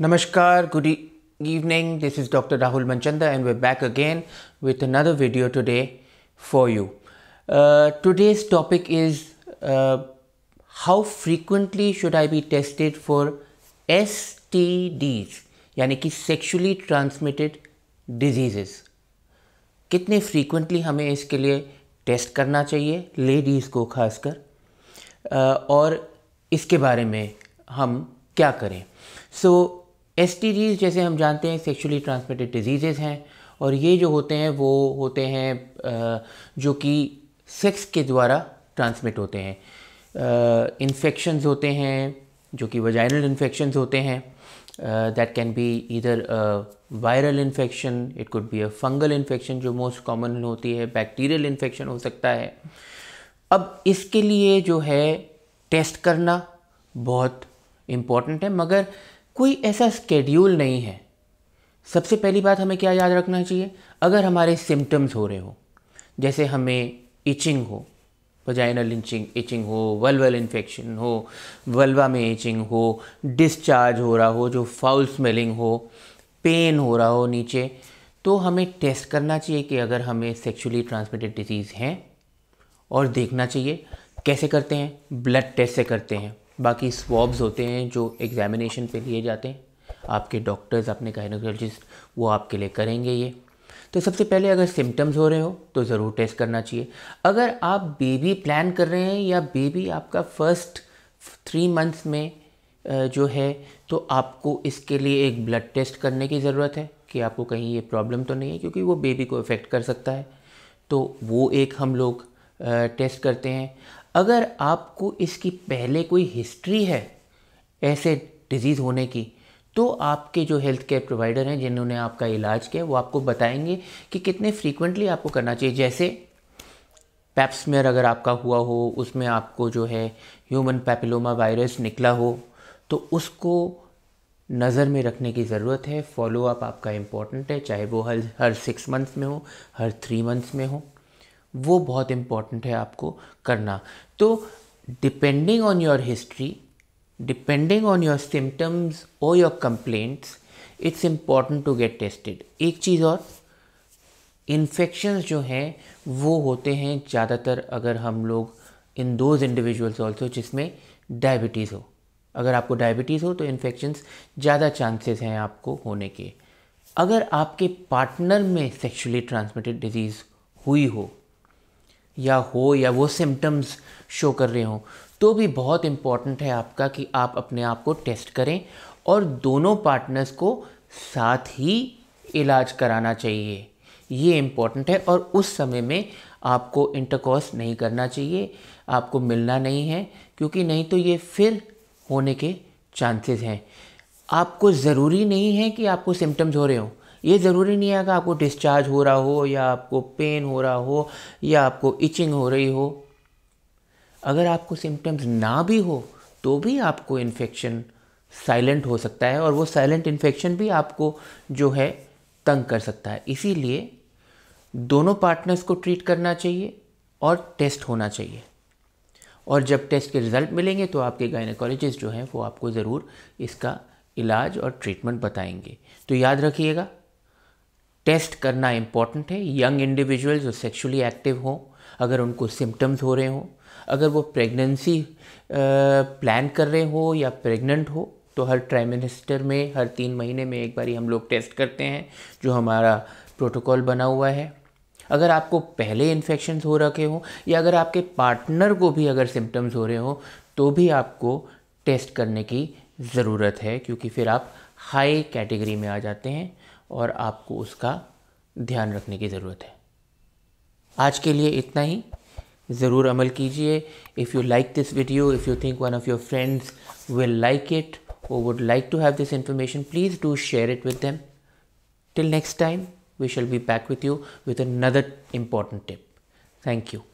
Namaskar, good evening. This is Dr. Rahul Manchanda, and we're back again with another video today for you. Uh, today's topic is uh, how frequently should I be tested for STDs, यानी कि sexually transmitted diseases. कितने frequently हमें इसके लिए test करना चाहिए ladies को खासकर uh, और इसके बारे में हम क्या करें सो so, एस जैसे हम जानते हैं सेक्शुअली ट्रांसमिटेड डिजीज़ेज़ हैं और ये जो होते हैं वो होते हैं जो कि सेक्स के द्वारा ट्रांसमिट होते हैं इन्फेक्शन होते हैं जो कि वजाइनल इन्फेक्शन होते हैं दैट कैन बी इधर viral infection it could be a fungal infection जो मोस्ट कॉमन होती है बैक्टीरियल इन्फेक्शन हो सकता है अब इसके लिए जो है टेस्ट करना बहुत इम्पॉर्टेंट है मगर कोई ऐसा स्केड्यूल नहीं है सबसे पहली बात हमें क्या याद रखना चाहिए अगर हमारे सिम्टम्स हो रहे हो जैसे हमें इचिंग हो वजाइनल इंचिंग इचिंग हो वलवल इन्फेक्शन हो वल्वा में इचिंग हो डिस्चार्ज हो रहा हो जो फाउल स्मेलिंग हो पेन हो रहा हो नीचे तो हमें टेस्ट करना चाहिए कि अगर हमें सेक्सुअली ट्रांसमिटेड डिजीज़ हैं और देखना चाहिए कैसे करते हैं ब्लड टेस्ट से करते हैं बाकी स्वॉब्स होते हैं जो एग्ज़ामिनेशन पे लिए जाते हैं आपके डॉक्टर्स अपने गाइनोकोलॉजिस्ट वो आपके लिए करेंगे ये तो सबसे पहले अगर सिम्टम्स हो रहे हो तो ज़रूर टेस्ट करना चाहिए अगर आप बेबी प्लान कर रहे हैं या बेबी आपका फर्स्ट थ्री मंथ्स में जो है तो आपको इसके लिए एक ब्लड टेस्ट करने की ज़रूरत है कि आपको कहीं ये प्रॉब्लम तो नहीं है क्योंकि वो बेबी को इफ़ेक्ट कर सकता है तो वो एक हम लोग टेस्ट करते हैं अगर आपको इसकी पहले कोई हिस्ट्री है ऐसे डिज़ीज़ होने की तो आपके जो हेल्थ केयर प्रोवाइडर हैं जिन्होंने आपका इलाज किया वो आपको बताएंगे कि कितने फ्रीक्वेंटली आपको करना चाहिए जैसे पैप्समेयर अगर आपका हुआ हो उसमें आपको जो है ह्यूमन पैपिलोमा वायरस निकला हो तो उसको नज़र में रखने की ज़रूरत है फॉलोअप आपका इम्पॉर्टेंट है चाहे वो हर हर सिक्स मंथ्स में हो हर थ्री मंथ्स में हो वो बहुत इम्पॉर्टेंट है आपको करना तो depending on your history depending on your symptoms और your complaints it's important to get tested एक चीज़ और इन्फेक्शंस जो हैं वो होते हैं ज़्यादातर अगर हम लोग इन दोज इंडिविजुअल्स ऑल्सो जिसमें डायबिटीज़ हो अगर आपको डायबिटीज़ हो तो इन्फेक्शंस ज़्यादा चांसेस हैं आपको होने के अगर आपके पार्टनर में सेक्सुअली ट्रांसमिटेड डिजीज़ हुई हो या हो या वो सिम्टम्स शो कर रहे हों तो भी बहुत इम्पॉर्टेंट है आपका कि आप अपने आप को टेस्ट करें और दोनों पार्टनर्स को साथ ही इलाज कराना चाहिए ये इम्पॉर्टेंट है और उस समय में आपको इंटरकॉस नहीं करना चाहिए आपको मिलना नहीं है क्योंकि नहीं तो ये फिर होने के चांसेस हैं आपको ज़रूरी नहीं है कि आपको सिम्टम्स हो रहे हों ये ज़रूरी नहीं है कि आपको डिस्चार्ज हो रहा हो या आपको पेन हो रहा हो या आपको इचिंग हो रही हो अगर आपको सिम्टम्स ना भी हो तो भी आपको इन्फेक्शन साइलेंट हो सकता है और वो साइलेंट इन्फेक्शन भी आपको जो है तंग कर सकता है इसीलिए दोनों पार्टनर्स को ट्रीट करना चाहिए और टेस्ट होना चाहिए और जब टेस्ट के रिज़ल्ट मिलेंगे तो आपके गायनकोलॉजिस्ट जो हैं वो आपको ज़रूर इसका इलाज और ट्रीटमेंट बताएंगे तो याद रखिएगा टेस्ट करना इम्पॉर्टेंट है यंग इंडिविजुअल जो सेक्सुअली एक्टिव हों अगर उनको सिम्टम्स हो रहे हों अगर वो प्रेगनेंसी प्लान कर रहे हो या प्रेग्नेंट हो तो हर ट्राइमिनिस्टर में हर तीन महीने में एक बारी हम लोग टेस्ट करते हैं जो हमारा प्रोटोकॉल बना हुआ है अगर आपको पहले इन्फेक्शन हो रखे हों या अगर आपके पार्टनर को भी अगर सिम्टम्स हो रहे हों तो भी आपको टेस्ट करने की ज़रूरत है क्योंकि फिर आप हाई कैटेगरी में आ जाते हैं और आपको उसका ध्यान रखने की ज़रूरत है आज के लिए इतना ही ज़रूर अमल कीजिए if you like this video if you think one of your friends will like it who would like to have this information please do share it with them till next time we shall be back with you with another important tip thank you